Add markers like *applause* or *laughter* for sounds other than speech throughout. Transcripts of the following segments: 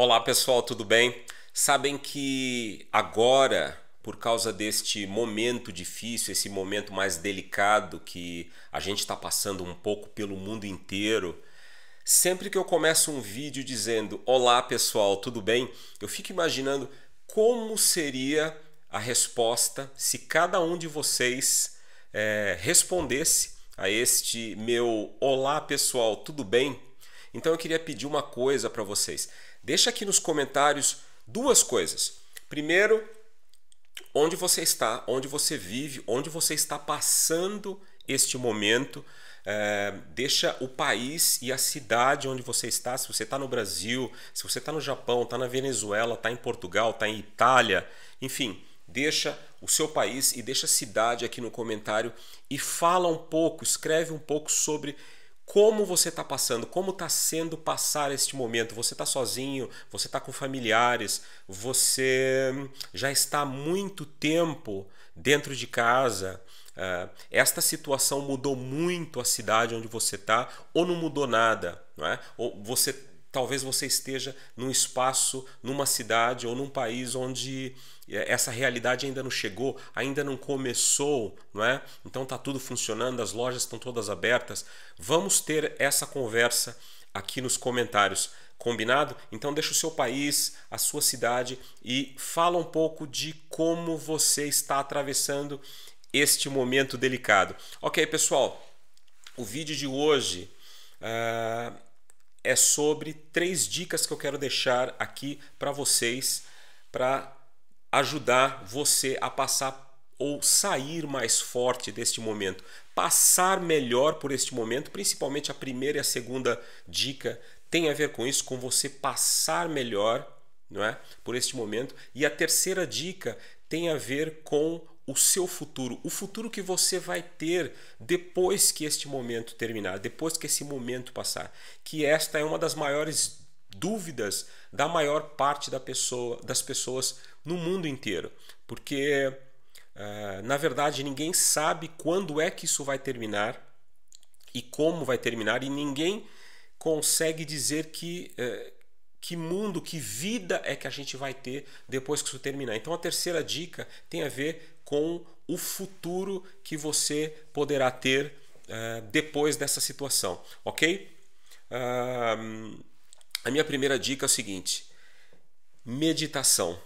Olá pessoal, tudo bem? Sabem que agora, por causa deste momento difícil, esse momento mais delicado que a gente está passando um pouco pelo mundo inteiro, sempre que eu começo um vídeo dizendo Olá pessoal, tudo bem? Eu fico imaginando como seria a resposta se cada um de vocês é, respondesse a este meu Olá pessoal, tudo bem? Então eu queria pedir uma coisa para vocês Deixa aqui nos comentários duas coisas. Primeiro, onde você está, onde você vive, onde você está passando este momento. É, deixa o país e a cidade onde você está. Se você está no Brasil, se você está no Japão, está na Venezuela, está em Portugal, está em Itália, enfim, deixa o seu país e deixa a cidade aqui no comentário e fala um pouco, escreve um pouco sobre como você está passando, como está sendo passar este momento. Você está sozinho, você está com familiares, você já está há muito tempo dentro de casa. Uh, esta situação mudou muito a cidade onde você está, ou não mudou nada, não é? Ou você talvez você esteja num espaço, numa cidade ou num país onde eh, essa realidade ainda não chegou, ainda não começou, não é? Então tá tudo funcionando, as lojas estão todas abertas. Vamos ter essa conversa aqui nos comentários, combinado? Então deixa o seu país, a sua cidade e fala um pouco de como você está atravessando este momento delicado. Ok, pessoal, o vídeo de hoje. Ah, é sobre três dicas que eu quero deixar aqui para vocês para ajudar você a passar ou sair mais forte deste momento, passar melhor por este momento, principalmente a primeira e a segunda dica tem a ver com isso, com você passar melhor, não é? Por este momento. E a terceira dica tem a ver com o seu futuro, o futuro que você vai ter depois que este momento terminar, depois que esse momento passar. Que esta é uma das maiores dúvidas da maior parte da pessoa, das pessoas no mundo inteiro, porque uh, na verdade ninguém sabe quando é que isso vai terminar e como vai terminar e ninguém consegue dizer que uh, que mundo, que vida é que a gente vai ter depois que isso terminar. Então a terceira dica tem a ver com o futuro que você poderá ter uh, depois dessa situação, ok? Uh, a minha primeira dica é o seguinte: meditação.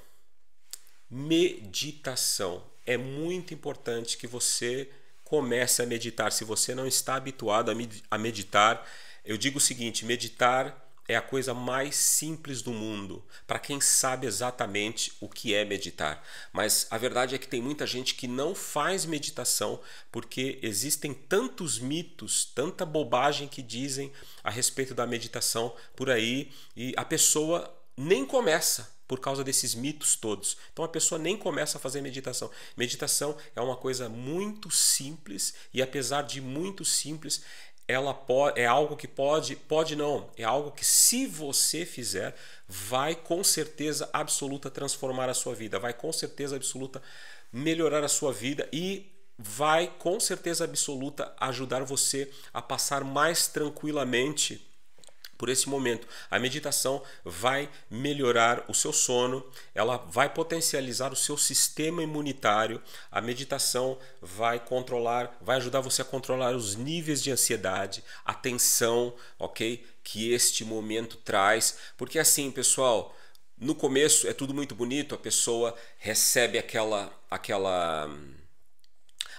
Meditação. É muito importante que você comece a meditar. Se você não está habituado a meditar, eu digo o seguinte: meditar é a coisa mais simples do mundo para quem sabe exatamente o que é meditar. Mas a verdade é que tem muita gente que não faz meditação porque existem tantos mitos, tanta bobagem que dizem a respeito da meditação por aí e a pessoa nem começa por causa desses mitos todos. Então a pessoa nem começa a fazer meditação. Meditação é uma coisa muito simples e apesar de muito simples, ela é algo que pode, pode não, é algo que se você fizer, vai com certeza absoluta transformar a sua vida, vai com certeza absoluta melhorar a sua vida e vai com certeza absoluta ajudar você a passar mais tranquilamente por esse momento. A meditação vai melhorar o seu sono, ela vai potencializar o seu sistema imunitário, a meditação vai controlar, vai ajudar você a controlar os níveis de ansiedade, a tensão, ok? Que este momento traz. Porque assim, pessoal, no começo é tudo muito bonito, a pessoa recebe aquela aquela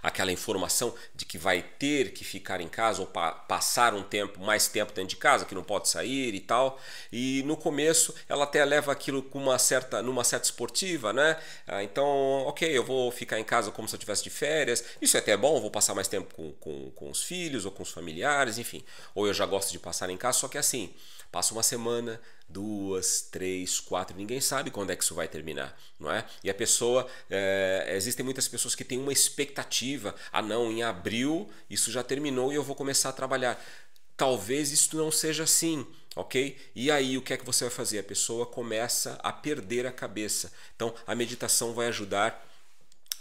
aquela informação de que vai ter que ficar em casa ou pa passar um tempo, mais tempo dentro de casa, que não pode sair e tal. E no começo ela até leva aquilo com uma certa, numa certa esportiva, né? Ah, então, ok, eu vou ficar em casa como se eu tivesse de férias. Isso é até bom, vou passar mais tempo com, com, com os filhos ou com os familiares, enfim. Ou eu já gosto de passar em casa, só que é assim, passa uma semana, duas, três, quatro, ninguém sabe quando é que isso vai terminar, não é? E a pessoa, é, existem muitas pessoas que têm uma expectativa, ah não, em abril isso já terminou e eu vou começar a trabalhar. Talvez isso não seja assim, ok? E aí o que é que você vai fazer? A pessoa começa a perder a cabeça. Então a meditação vai ajudar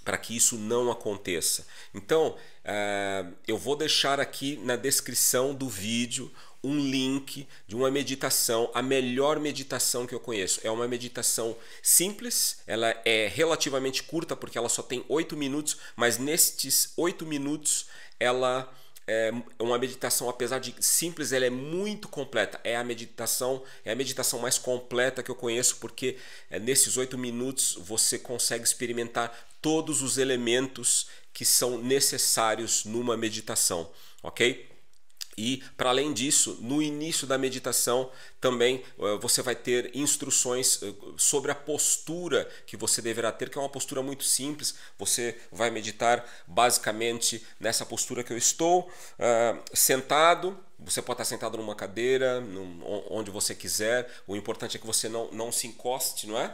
para que isso não aconteça. Então, eh, eu vou deixar aqui na descrição do vídeo um link de uma meditação, a melhor meditação que eu conheço. É uma meditação simples, ela é relativamente curta, porque ela só tem oito minutos, mas nestes oito minutos ela é, é uma meditação, apesar de simples, ela é muito completa. É a meditação, é a meditação mais completa que eu conheço, porque é, nesses oito minutos você consegue experimentar todos os elementos que são necessários numa meditação, ok? E, para além disso, no início da meditação também eh, você vai ter instruções eh, sobre a postura que você deverá ter, que é uma postura muito simples. Você vai meditar basicamente nessa postura que eu estou, ah, sentado. Você pode estar sentado numa cadeira, onde você quiser. O importante é que você não, não se encoste, não é?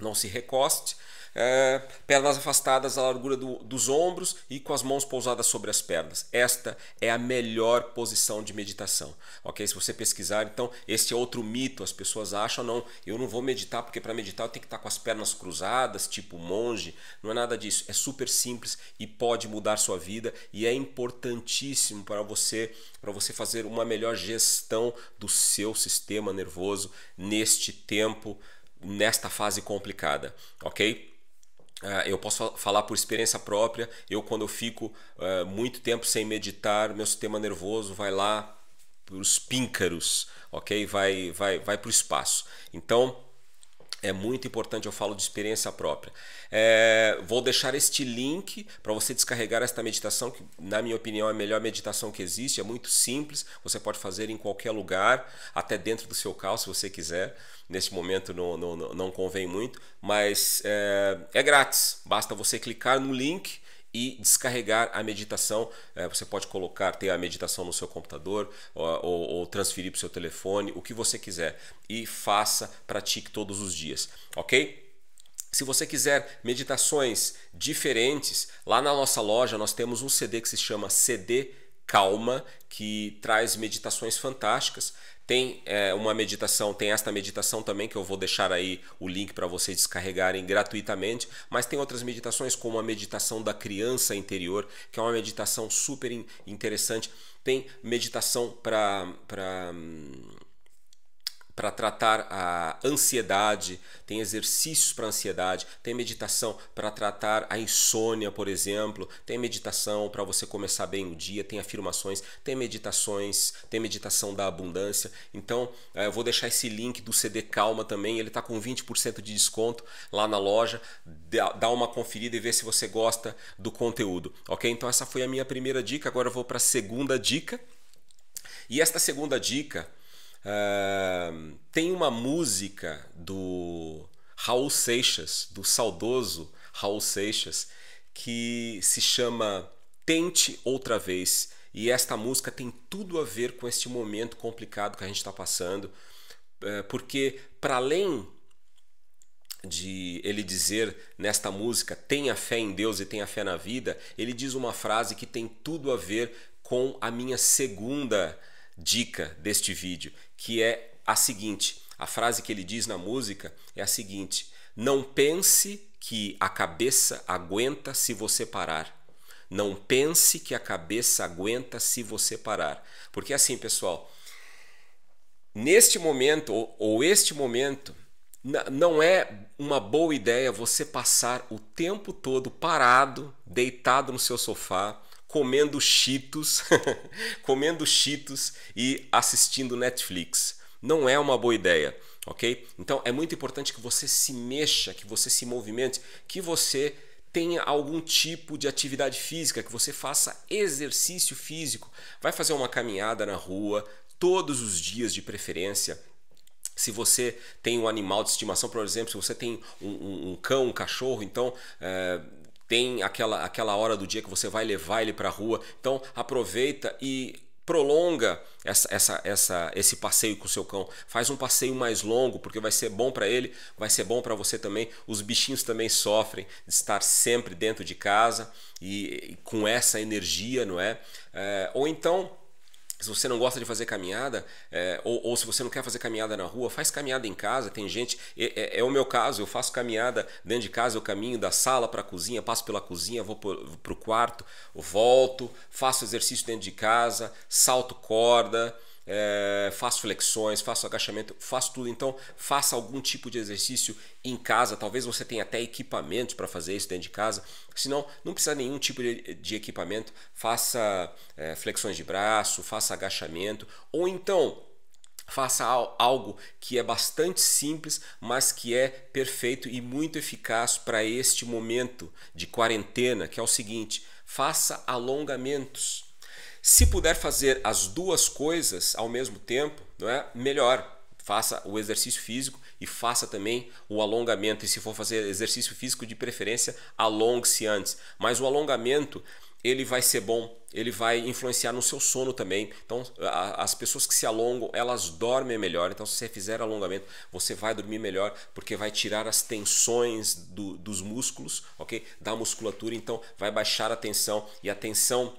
Não se recoste é, pernas afastadas à largura do, dos ombros e com as mãos pousadas sobre as pernas. Esta é a melhor posição de meditação, ok? Se você pesquisar, então, esse é outro mito. As pessoas acham, não, eu não vou meditar porque para meditar eu tenho que estar tá com as pernas cruzadas, tipo monge. Não é nada disso. É super simples e pode mudar sua vida e é importantíssimo para você para você fazer uma melhor gestão do seu sistema nervoso neste tempo, nesta fase complicada, ok? Ah, eu posso falar por experiência própria. Eu, quando eu fico ah, muito tempo sem meditar, meu sistema nervoso vai lá para os píncaros, ok? Vai, vai, vai para o espaço. Então, é muito importante, eu falo de experiência própria. É, vou deixar este link para você descarregar esta meditação, que, na minha opinião, é a melhor meditação que existe. É muito simples, você pode fazer em qualquer lugar, até dentro do seu carro, se você quiser. Neste momento não, não, não convém muito, mas é, é grátis. Basta você clicar no link e descarregar a meditação. É, você pode colocar, ter a meditação no seu computador ou, ou transferir para o seu telefone, o que você quiser. E faça, pratique todos os dias, ok? Se você quiser meditações diferentes, lá na nossa loja nós temos um CD que se chama CD Calma, que traz meditações fantásticas. Tem é, uma meditação, tem esta meditação também que eu vou deixar aí o link para vocês descarregarem gratuitamente, mas tem outras meditações como a meditação da criança interior, que é uma meditação super interessante. Tem meditação para para tratar a ansiedade, tem exercícios para ansiedade, tem meditação para tratar a insônia, por exemplo, tem meditação para você começar bem o dia, tem afirmações, tem meditações, tem meditação da abundância. Então, eh, eu vou deixar esse link do CD Calma também, ele está com 20% de desconto lá na loja. Dá uma conferida e vê se você gosta do conteúdo, ok? Então, essa foi a minha primeira dica. Agora eu vou para a segunda dica. E esta segunda dica tem uma música do Raul Seixas, do saudoso Raul Seixas, que se chama Tente Outra Vez. E esta música tem tudo a ver com este momento complicado que a gente está passando, eh, porque para além de ele dizer nesta música tenha fé em Deus e tenha fé na vida, ele diz uma frase que tem tudo a ver com a minha segunda dica deste vídeo, que é a seguinte: a frase que ele diz na música é a seguinte: Não pense que a cabeça aguenta se você parar. Não pense que a cabeça aguenta se você parar. Porque assim, pessoal, neste momento ou, ou este momento, não é uma boa ideia você passar o tempo todo parado, deitado no seu sofá, comendo cheetos, *laughs* comendo cheetos e assistindo Netflix. Não é uma boa ideia, ok? Então é muito importante que você se mexa, que você se movimente, que você tenha algum tipo de atividade física, que você faça exercício físico. Vai fazer uma caminhada na rua todos os dias de preferência. Se você tem um animal de estimação, por exemplo, se você tem um, um, um cão, um cachorro, então é, tem aquela, aquela hora do dia que você vai levar ele para a rua. Então aproveita e prolonga essa, essa, essa, esse passeio com o seu cão. Faz um passeio mais longo, porque vai ser bom para ele, vai ser bom para você também. Os bichinhos também sofrem de estar sempre dentro de casa e, e com essa energia, não é? é ou então se você não gosta de fazer caminhada, é, ou, ou, se você não quer fazer caminhada na rua, faz caminhada em casa. Tem gente, é, é, é o meu caso, eu faço caminhada dentro de casa, eu caminho da sala para a cozinha, passo pela cozinha, vou para o quarto, volto, faço exercício dentro de casa, salto corda é, faço flexões, faço agachamento, faço tudo. Então, faça algum tipo de exercício em casa. Talvez você tenha até equipamentos para fazer isso dentro de casa. Se não, não precisa de nenhum tipo de, de equipamento. Faça é, flexões de braço, faça agachamento. Ou então, Faça algo que é bastante simples, mas que é perfeito e muito eficaz para este momento de quarentena, que é o seguinte: faça alongamentos. Se puder fazer as duas coisas ao mesmo tempo, não é? Melhor. Faça o exercício físico e faça também o alongamento. E se for fazer exercício físico, de preferência, alongue-se antes. Mas o alongamento ele vai ser bom, ele vai influenciar no seu sono também. Então, a, as pessoas que se alongam, elas dormem melhor. Então, se você fizer alongamento, você vai dormir melhor, porque vai tirar as tensões do, dos músculos, ok? Da musculatura, então vai baixar a tensão e a tensão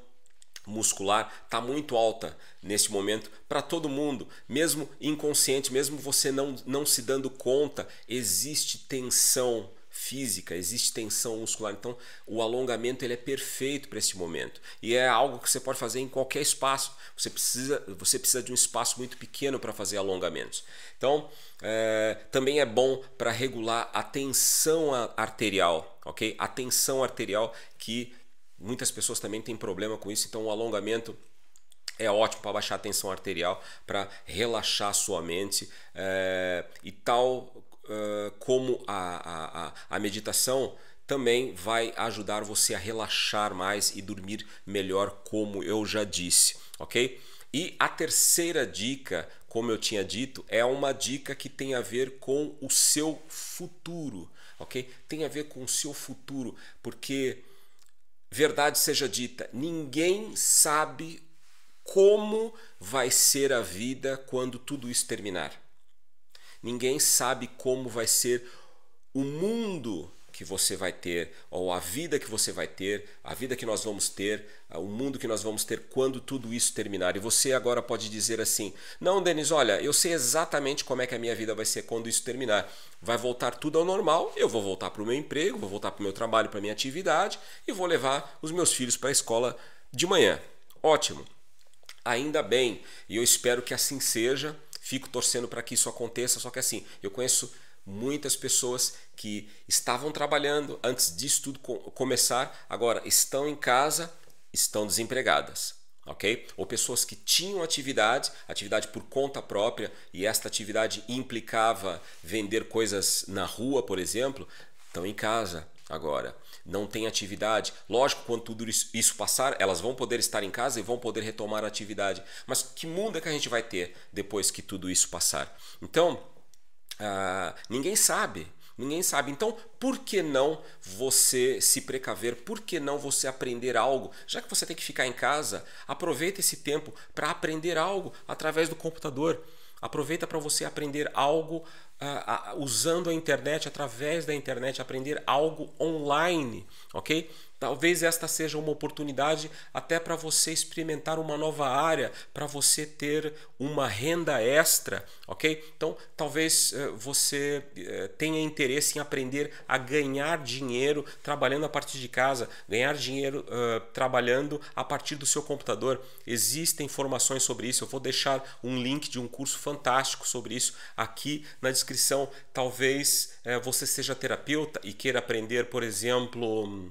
muscular está muito alta neste momento para todo mundo, mesmo inconsciente, mesmo você não, não se dando conta, existe tensão física, existe tensão muscular. Então, o alongamento ele é perfeito para esse momento. E é algo que você pode fazer em qualquer espaço. Você precisa, você precisa de um espaço muito pequeno para fazer alongamentos. Então, é, também é bom para regular a tensão arterial, ok? A tensão arterial que Muitas pessoas também têm problema com isso, então o alongamento é ótimo para baixar a tensão arterial, para relaxar a sua mente é, e tal é, como a, a, a meditação também vai ajudar você a relaxar mais e dormir melhor, como eu já disse, ok? E a terceira dica, como eu tinha dito, é uma dica que tem a ver com o seu futuro, ok? Tem a ver com o seu futuro, porque Verdade seja dita, ninguém sabe como vai ser a vida quando tudo isso terminar. Ninguém sabe como vai ser o mundo que você vai ter, ou a vida que você vai ter, a vida que nós vamos ter, ah, o mundo que nós vamos ter quando tudo isso terminar. E você agora pode dizer assim: Não, Denis, olha, eu sei exatamente como é que a minha vida vai ser quando isso terminar. Vai voltar tudo ao normal, eu vou voltar para o meu emprego, vou voltar para o meu trabalho, para a minha atividade e vou levar os meus filhos para a escola de manhã. Ótimo, ainda bem, e eu espero que assim seja. Fico torcendo para que isso aconteça, só que assim, eu conheço muitas pessoas que estavam trabalhando antes disso tudo começar, agora estão em casa, estão desempregadas, ok? Ou pessoas que tinham atividade, atividade por conta própria, e esta atividade implicava vender coisas na rua, por exemplo, estão em casa agora. Não tem atividade. Lógico, quando tudo isso passar, elas vão poder estar em casa e vão poder retomar a atividade. Mas que mundo é que a gente vai ter depois que tudo isso passar? Então, ah, ninguém sabe. Ninguém sabe. Então, por que não você se precaver? Por que não você aprender algo? Já que você tem que ficar em casa, aproveita esse tempo para aprender algo através do computador. Aproveita para você aprender algo uh, uh, usando a internet, através da internet, aprender algo online, ok? Talvez esta seja uma oportunidade até para você experimentar uma nova área, para você ter uma renda extra, ok? Então, talvez eh, você eh, tenha interesse em aprender a ganhar dinheiro trabalhando a partir de casa, ganhar dinheiro uh, trabalhando a partir do seu computador. Existem informações sobre isso. Eu vou deixar um link de um curso fantástico sobre isso aqui na descrição. Talvez uh, você seja terapeuta e queira aprender, por exemplo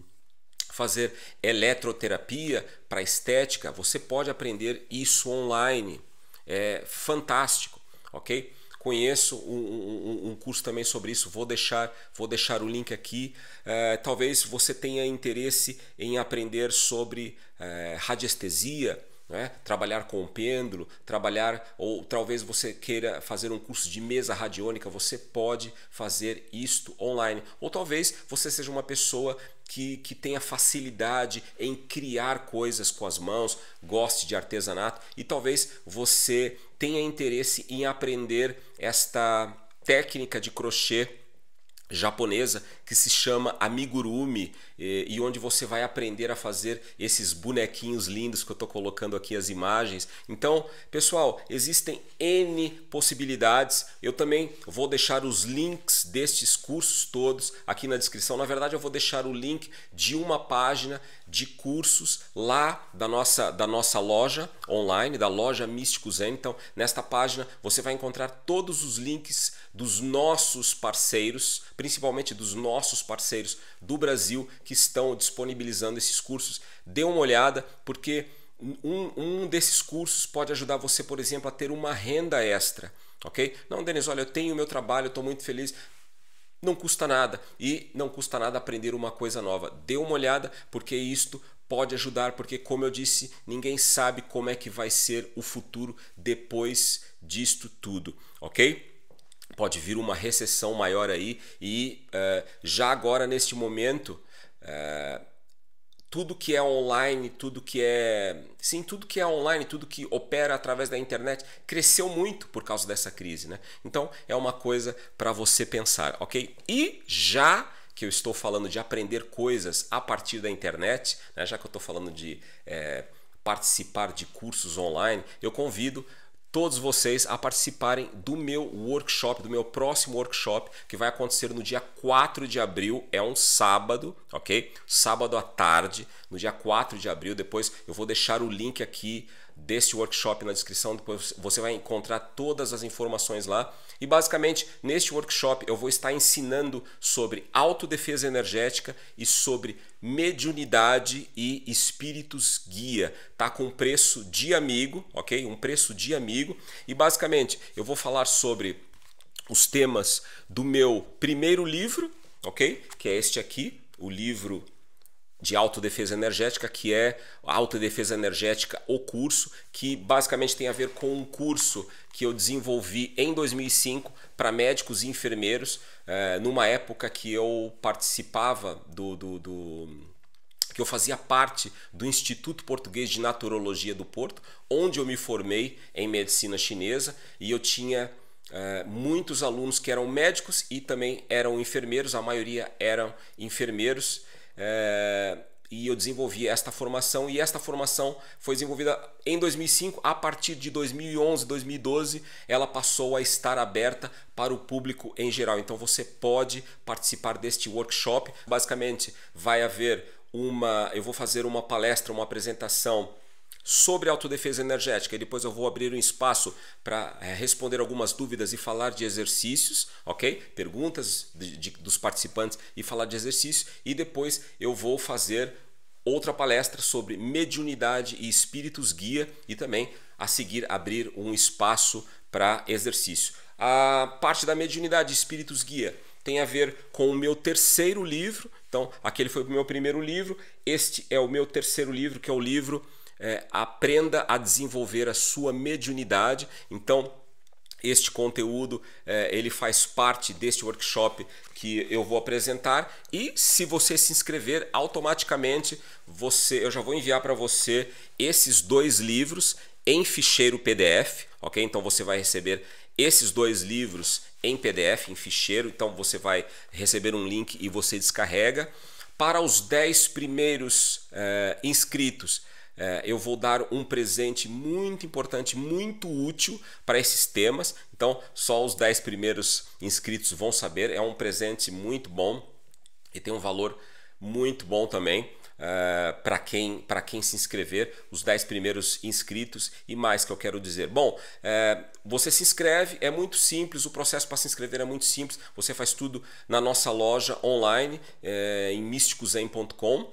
fazer eletroterapia para estética, você pode aprender isso online. É fantástico, ok? Conheço um, um, um curso também sobre isso, vou deixar, vou deixar o link aqui. É, talvez você tenha interesse em aprender sobre é, radiestesia, né? trabalhar com o pêndulo, trabalhar ou talvez você queira fazer um curso de mesa radiônica, você pode fazer isto online. Ou talvez você seja uma pessoa que, que tenha facilidade em criar coisas com as mãos, goste de artesanato e talvez você tenha interesse em aprender esta técnica de crochê japonesa que se chama Amigurumi eh, e onde você vai aprender a fazer esses bonequinhos lindos que eu estou colocando aqui as imagens. Então, pessoal, existem N possibilidades. Eu também vou deixar os links destes cursos todos aqui na descrição. Na verdade, eu vou deixar o link de uma página de cursos lá da nossa, da nossa loja online, da loja Místico Zen. Então, nesta página você vai encontrar todos os links dos nossos parceiros, principalmente dos nossos parceiros do Brasil que estão disponibilizando esses cursos. Dê uma olhada, porque um, um desses cursos pode ajudar você, por exemplo, a ter uma renda extra. Ok? Não, Denis, olha, eu tenho meu trabalho, estou muito feliz, não custa nada e não custa nada aprender uma coisa nova. Dê uma olhada, porque isto pode ajudar, porque, como eu disse, ninguém sabe como é que vai ser o futuro depois disto tudo, ok? Pode vir uma recessão maior aí e uh, já agora neste momento. Uh, tudo que é online, tudo que é. Sim, tudo que é online, tudo que opera através da internet cresceu muito por causa dessa crise, né? Então é uma coisa para você pensar, ok? E já que eu estou falando de aprender coisas a partir da internet, né? já que eu estou falando de é, participar de cursos online, eu convido todos vocês a participarem do meu workshop, do meu próximo workshop, que vai acontecer no dia 4 de abril, é um sábado, ok? Sábado à tarde, no dia 4 de abril. Depois eu vou deixar o link aqui desse workshop na descrição, depois você vai encontrar todas as informações lá. E basicamente, neste workshop eu vou estar ensinando sobre autodefesa energética e sobre mediunidade e espíritos guia. Tá com preço de amigo, OK? Um preço de amigo. E basicamente, eu vou falar sobre os temas do meu primeiro livro, OK? Que é este aqui, o livro de autodefesa energética, que é a autodefesa energética, o curso, que basicamente tem a ver com um curso que eu desenvolvi em 2005 para médicos e enfermeiros, é, numa época que eu participava do, do, do que eu fazia parte do Instituto Português de Naturologia do Porto, onde eu me formei em medicina chinesa e eu tinha eh, muitos alunos que eram médicos e também eram enfermeiros, a maioria eram enfermeiros é, e eu desenvolvi esta formação e esta formação foi desenvolvida em 2005 a partir de 2011 2012 ela passou a estar aberta para o público em geral então você pode participar deste workshop basicamente vai haver uma eu vou fazer uma palestra uma apresentação sobre autodefesa energética e depois eu vou abrir um espaço para é, responder algumas dúvidas e falar de exercícios, ok? Perguntas de, de, dos participantes e falar de exercícios e depois eu vou fazer outra palestra sobre mediunidade e espíritos guia e também a seguir abrir um espaço para exercício. A parte da mediunidade e espíritos guia tem a ver com o meu terceiro livro. Então, aquele foi o meu primeiro livro. Este é o meu terceiro livro, que é o livro é, aprenda a desenvolver a sua mediunidade. Então, este conteúdo é, ele faz parte deste workshop que eu vou apresentar e se você se inscrever automaticamente você eu já vou enviar para você esses dois livros em ficheiro PDF, ok? Então você vai receber esses dois livros em PDF, em ficheiro. Então você vai receber um link e você descarrega para os 10 primeiros é, inscritos é, eu vou dar um presente muito importante, muito útil para esses temas. Então, só os 10 primeiros inscritos vão saber. É um presente muito bom e tem um valor muito bom também. Uh, é, para quem para quem se inscrever, os 10 primeiros inscritos e mais que eu quero dizer. Bom, uh, você se inscreve, é muito simples, o processo para se inscrever é muito simples, você faz tudo na nossa loja online, uh, em místicozen.com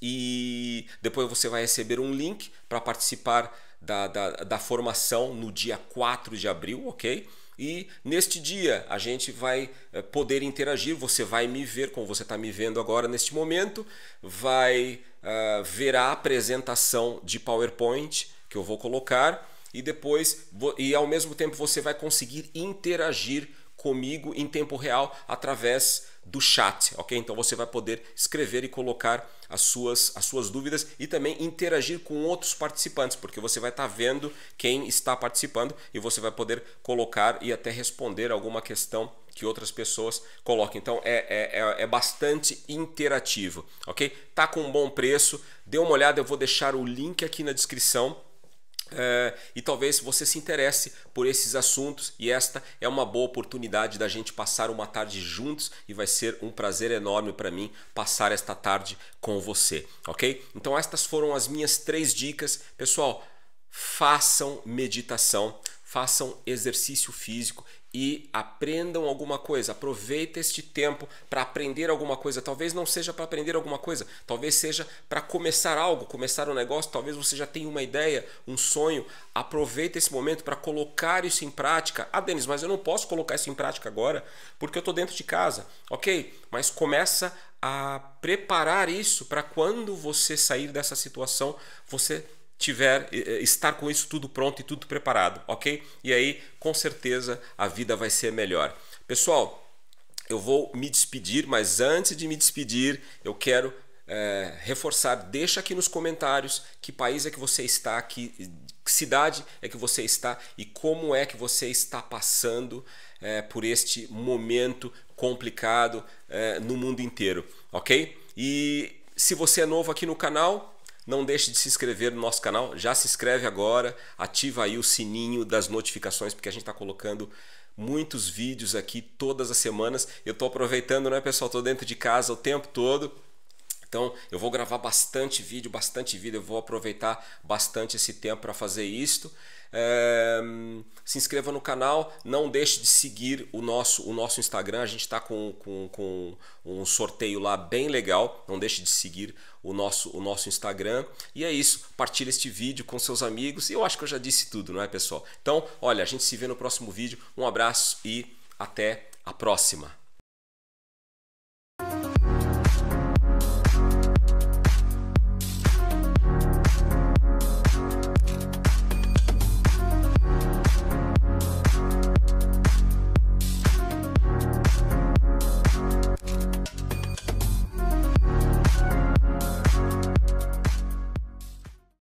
e depois você vai receber um link para participar da, da, da, formação no dia 4 de abril, ok? E neste dia a gente vai eh, poder interagir, você vai me ver como você está me vendo agora neste momento, vai uh, ver a apresentação de PowerPoint que eu vou colocar e depois e ao mesmo tempo você vai conseguir interagir comigo em tempo real através do chat, ok? Então você vai poder escrever e colocar as suas, as suas dúvidas e também interagir com outros participantes, porque você vai estar tá vendo quem está participando e você vai poder colocar e até responder alguma questão que outras pessoas coloquem. Então é, é, é, é bastante interativo, ok? Tá com um bom preço, dê uma olhada, eu vou deixar o link aqui na descrição é, e talvez você se interesse por esses assuntos e esta é uma boa oportunidade da gente passar uma tarde juntos e vai ser um prazer enorme para mim passar esta tarde com você, ok? Então estas foram as minhas três dicas, pessoal. Façam meditação façam exercício físico e aprendam alguma coisa. Aproveita este tempo para aprender alguma coisa. Talvez não seja para aprender alguma coisa, talvez seja para começar algo, começar um negócio, talvez você já tenha uma ideia, um sonho. Aproveita esse momento para colocar isso em prática. Ah, Denis, mas eu não posso colocar isso em prática agora porque eu estou dentro de casa. OK, mas começa a preparar isso para quando você sair dessa situação, você tiver eh, eh, estar com isso tudo pronto e tudo preparado, ok? E aí, com certeza, a vida vai ser melhor. Pessoal, eu vou me despedir, mas antes de me despedir, eu quero é, reforçar, deixa aqui nos comentários que país é que você está, que, que cidade é que você está e como é que você está passando é, por este momento complicado é, no mundo inteiro, ok? E se você é novo aqui no canal, não deixe de se inscrever no nosso canal, já se inscreve agora, ativa aí o sininho das notificações, porque a gente está colocando muitos vídeos aqui todas as semanas. Eu estou aproveitando, né, pessoal? Estou dentro de casa o tempo todo então, eu vou gravar bastante vídeo, bastante vídeo, eu vou aproveitar bastante esse tempo para fazer isto. É, se inscreva no canal, não deixe de seguir o nosso, o nosso Instagram, a gente está com, com, com, um sorteio lá bem legal, não deixe de seguir o nosso, o nosso Instagram. E é isso, partilhe este vídeo com seus amigos e eu acho que eu já disse tudo, não é pessoal? Então, olha, a gente se vê no próximo vídeo, um abraço e até a próxima!